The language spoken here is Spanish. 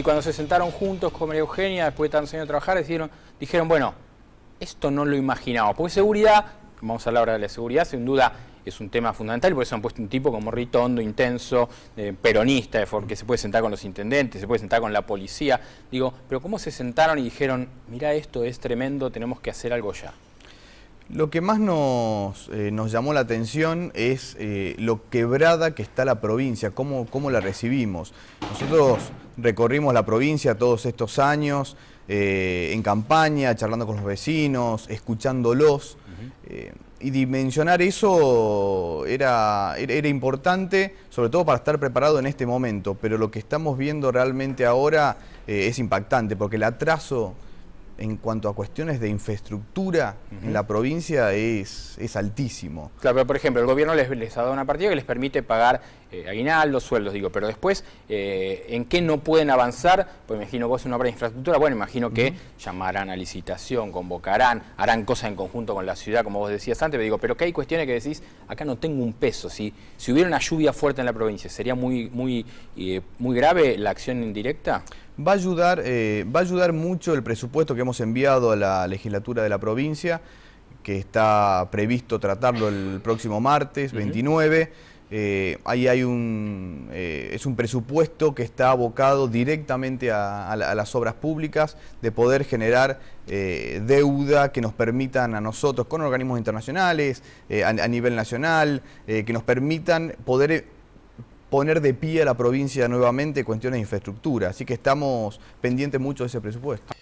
Y cuando se sentaron juntos con María Eugenia, después de tantos años de trabajar, dijeron, bueno, esto no lo imaginaba. Porque seguridad, vamos a hablar ahora de la seguridad, sin duda es un tema fundamental, por eso han puesto un tipo como Hondo, intenso, eh, peronista, que se puede sentar con los intendentes, se puede sentar con la policía. Digo, pero ¿cómo se sentaron y dijeron, mira esto es tremendo, tenemos que hacer algo ya? Lo que más nos, eh, nos llamó la atención es eh, lo quebrada que está la provincia, cómo, cómo la recibimos. Nosotros recorrimos la provincia todos estos años, eh, en campaña, charlando con los vecinos, escuchándolos. Eh, y dimensionar eso era, era, importante, sobre todo para estar preparado en este momento, pero lo que estamos viendo realmente ahora eh, es impactante, porque el atraso en cuanto a cuestiones de infraestructura en la provincia es, es altísimo. Claro, pero por ejemplo, el gobierno les, ha dado una partida que les permite pagar aguinaldo, eh, aguinaldos, sueldos, digo, pero después, eh, ¿en qué no pueden avanzar? Pues imagino vos una obra de infraestructura, bueno, imagino que llamarán a licitación, convocarán, harán cosas en conjunto con la ciudad, como vos decías antes, pero digo, pero que hay cuestiones que decís, acá no tengo un peso, si, si hubiera una lluvia fuerte en la provincia, ¿sería muy, muy, eh, muy grave la acción indirecta? Va a, ayudar, eh, va ayudar mucho el presupuesto que hemos enviado a la legislatura de la provincia, que está previsto tratarlo el próximo martes, 29. Eh, ahí hay un, eh, es un presupuesto que está abocado directamente a, las obras públicas, de poder generar deuda que nos permitan a nosotros, con organismos internacionales, a, nivel nacional, que nos permitan poder poner de pie a la provincia nuevamente cuestiones de infraestructura. Así que estamos pendientes mucho de ese presupuesto.